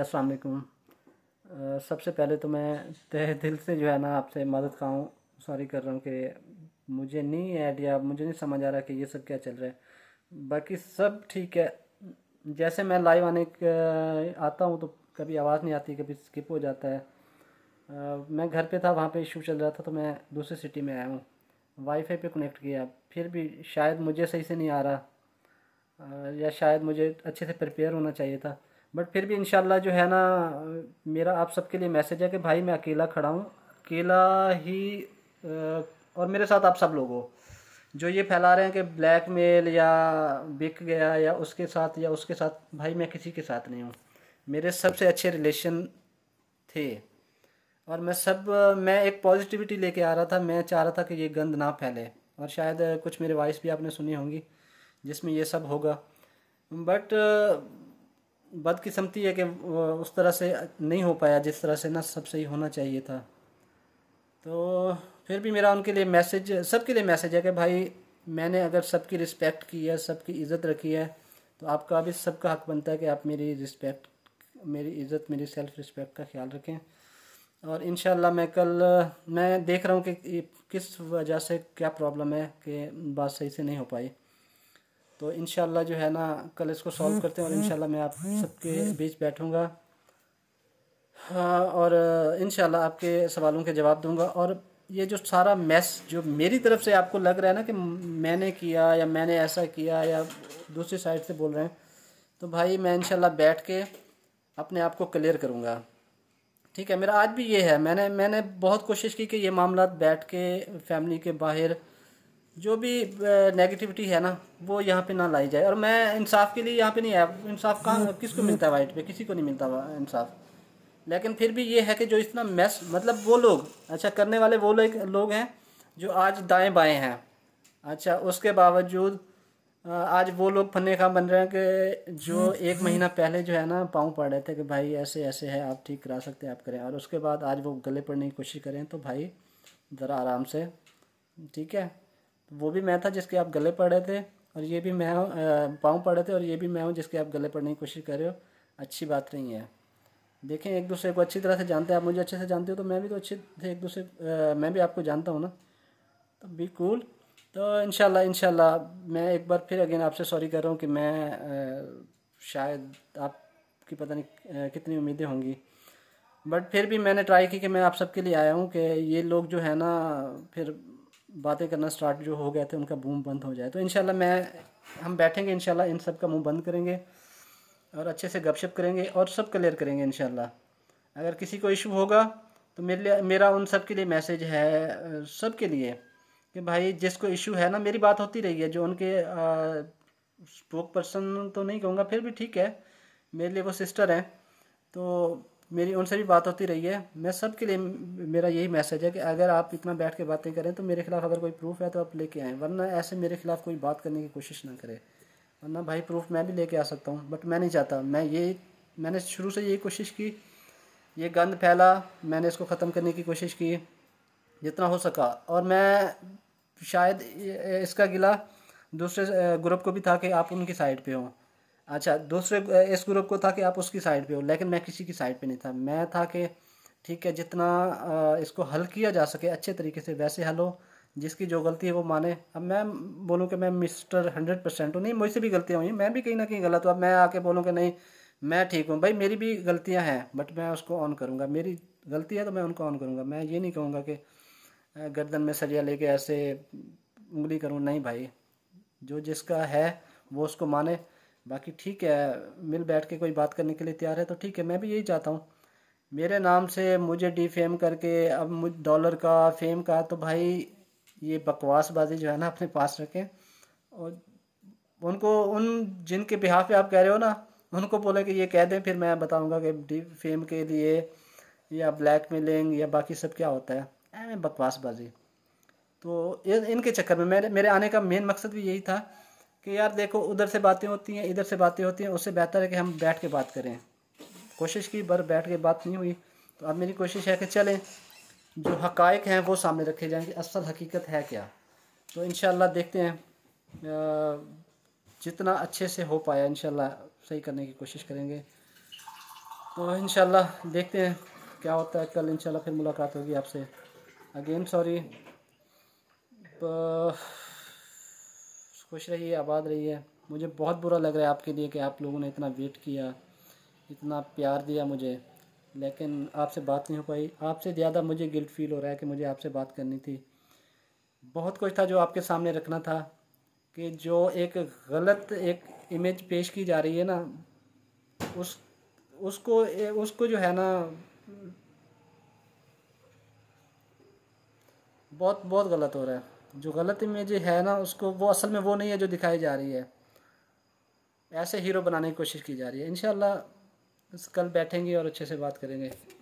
अस्सलाम वालेकुम सबसे पहले तो मैं तह दिल से जो है ना आपसे मदद खाऊँ सॉरी कर रहा हूँ कि मुझे नहीं आइडिया मुझे नहीं समझ आ रहा कि ये सब क्या चल रहा है बाकी सब ठीक है जैसे मैं लाइव आने आता हूँ तो कभी आवाज़ नहीं आती कभी स्किप हो जाता है मैं घर पे था वहाँ पे इशू चल रहा था तो मैं दूसरी सिटी में आया हूँ वाईफाई पे कनेक्ट किया फिर भी शायद मुझे सही से नहीं आ रहा या शायद मुझे अच्छे से प्रिपेयर होना चाहिए था बट फिर भी इन जो है ना मेरा आप सबके लिए मैसेज है कि भाई मैं अकेला खड़ा हूँ अकेला ही और मेरे साथ आप सब लोग हो जो ये फैला रहे हैं कि ब्लैक मेल या बिक गया या उसके साथ या उसके साथ भाई मैं किसी के साथ नहीं हूँ मेरे सबसे अच्छे रिलेशन थे और मैं सब मैं एक पॉजिटिविटी लेके आ रहा था मैं चाह रहा था कि ये गंद ना फैले और शायद कुछ मेरे वॉइस भी आपने सुनी होंगी जिसमें ये सब होगा बट बदकिस्मती है कि उस तरह से नहीं हो पाया जिस तरह से ना सब सही होना चाहिए था तो फिर भी मेरा उनके लिए मैसेज सबके लिए मैसेज है कि भाई मैंने अगर सबकी रिस्पेक्ट की है सबकी इज़्ज़त रखी है तो आपका भी सबका हक बनता है कि आप मेरी रिस्पेक्ट मेरी इज़्ज़त मेरी सेल्फ़ रिस्पेक्ट का ख्याल रखें और इन मैं कल मैं देख रहा हूँ कि किस वजह से क्या प्रॉब्लम है कि बात सही से नहीं हो पाई तो इन जो है ना कल इसको सॉल्व करते हैं और इन मैं आप सबके बीच बैठूँगा हाँ, और इन आपके सवालों के जवाब दूँगा और ये जो सारा मैस जो मेरी तरफ से आपको लग रहा है ना कि मैंने किया या मैंने ऐसा किया या दूसरी साइड से बोल रहे हैं तो भाई मैं इनशाला बैठ के अपने आप को क्लियर करूँगा ठीक है मेरा आज भी ये है मैंने मैंने बहुत कोशिश की कि ये मामला बैठ के फैमिली के बाहर जो भी नेगेटिविटी है ना वो यहाँ पे ना लाई जाए और मैं इंसाफ के लिए यहाँ पे नहीं आया इंसाफ कहाँ किसको मिलता है वाइट पे किसी को नहीं मिलता इंसाफ लेकिन फिर भी ये है कि जो इतना मैस मतलब वो लोग अच्छा करने वाले वो लोग लोग हैं जो आज दाएं बाएं हैं अच्छा उसके बावजूद आज वो लोग फन्ने खा बन रहे हैं कि जो एक महीना पहले जो है ना पाँव पड़ रहे थे कि भाई ऐसे ऐसे है आप ठीक करा सकते हैं आप करें और उसके बाद आज वो गले पड़ने की कोशिश करें तो भाई ज़रा आराम से ठीक है वो भी मैं था जिसके आप गले पड़े थे और ये भी मैं हूँ पाँव पड़े थे और ये भी मैं हूँ जिसके आप गले पड़ने की कोशिश कर रहे हो अच्छी बात नहीं है देखें एक दूसरे को अच्छी तरह से जानते हैं आप मुझे अच्छे से जानते हो तो मैं भी तो अच्छे थे एक दूसरे मैं भी आपको जानता हूँ ना तो बी कूल तो इनशाला इनशाला मैं एक बार फिर अगेन आपसे सॉरी कर रहा हूँ कि मैं आ, शायद आपकी पता नहीं आ, कितनी उम्मीदें होंगी बट फिर भी मैंने ट्राई की कि मैं आप सबके लिए आया हूँ कि ये लोग जो है ना फिर बातें करना स्टार्ट जो हो गए थे उनका मुँह बंद हो जाए तो इन मैं हम बैठेंगे इन इन सब का मुँह बंद करेंगे और अच्छे से गपशप करेंगे और सब क्लियर करेंगे इन अगर किसी को इशू होगा तो मेरे लिए मेरा उन सब के लिए मैसेज है सब के लिए कि भाई जिसको इशू है ना मेरी बात होती रही है जो उनके स्पोक पर्सन तो नहीं कहूँगा फिर भी ठीक है मेरे लिए वो सिस्टर हैं तो मेरी उनसे भी बात होती रही है मैं सब के लिए मेरा यही मैसेज है कि अगर आप इतना बैठ के बातें करें तो मेरे खिलाफ अगर कोई प्रूफ है तो आप लेके आएँ वरना ऐसे मेरे खिलाफ कोई बात करने की कोशिश ना करें वरना भाई प्रूफ मैं भी लेके आ सकता हूँ बट मैं नहीं चाहता मैं ये मैंने शुरू से यही कोशिश की ये गंद फैला मैंने इसको ख़त्म करने की कोशिश की जितना हो सका और मैं शायद इसका गिला दूसरे ग्रुप को भी था कि आप उनकी साइड पर हों अच्छा दूसरे इस ग्रुप को था कि आप उसकी साइड पे हो लेकिन मैं किसी की साइड पे नहीं था मैं था कि ठीक है जितना इसको हल किया जा सके अच्छे तरीके से वैसे हल हो जिसकी जो गलती है वो माने अब मैं बोलूँ कि मैं मिस्टर हंड्रेड परसेंट हूँ नहीं मुझसे भी गलतियाँ हुई मैं भी कहीं ना कहीं गलत हूँ अब मैं आके बोलूँ कि नहीं मैं ठीक हूँ भाई मेरी भी गलतियाँ हैं बट मैं उसको ऑन करूँगा मेरी गलती है तो मैं उनको ऑन करूँगा मैं ये नहीं कहूँगा कि गर्दन में सरिया लेके ऐसे उंगली करूँ नहीं भाई जो जिसका है वो उसको माने बाकी ठीक है मिल बैठ के कोई बात करने के लिए तैयार है तो ठीक है मैं भी यही चाहता हूँ मेरे नाम से मुझे डी फेम करके अब मुझ डॉलर का फेम का तो भाई ये बकवासबाजी जो है ना अपने पास रखें और उनको उन जिनके बिहाफ पे आप कह रहे हो ना उनको बोले कि ये कह दें फिर मैं बताऊंगा कि डी फेम के लिए या ब्लैक मेलिंग या बाकी सब क्या होता है बकवासबाजी तो इनके चक्कर में मेरे मेरे आने का मेन मकसद भी यही था कि यार देखो उधर से बातें होती हैं इधर से बातें होती हैं उससे बेहतर है कि हम बैठ के बात करें कोशिश की पर बैठ के बात नहीं हुई तो अब मेरी कोशिश है कि चलें जो हकायक हैं वो सामने रखे जाएँ कि असल हकीकत है क्या तो इन देखते हैं जितना अच्छे से हो पाया इन सही करने की कोशिश करेंगे तो इन देखते हैं क्या होता है कल इन फिर मुलाकात होगी आपसे अगेन सॉरी खुश रहिए आबाद रहिए मुझे बहुत बुरा लग रहा है आपके लिए कि आप लोगों ने इतना वेट किया इतना प्यार दिया मुझे लेकिन आपसे बात नहीं हो पाई आपसे ज़्यादा मुझे गिल्ट फील हो रहा है कि मुझे आपसे बात करनी थी बहुत कुछ था जो आपके सामने रखना था कि जो एक गलत एक इमेज पेश की जा रही है ना उस उसको उसको जो है ना बहुत बहुत गलत हो रहा है जो गलत इमेज है ना उसको वो असल में वो नहीं है जो दिखाई जा रही है ऐसे हीरो बनाने की कोशिश की जा रही है इन कल बैठेंगे और अच्छे से बात करेंगे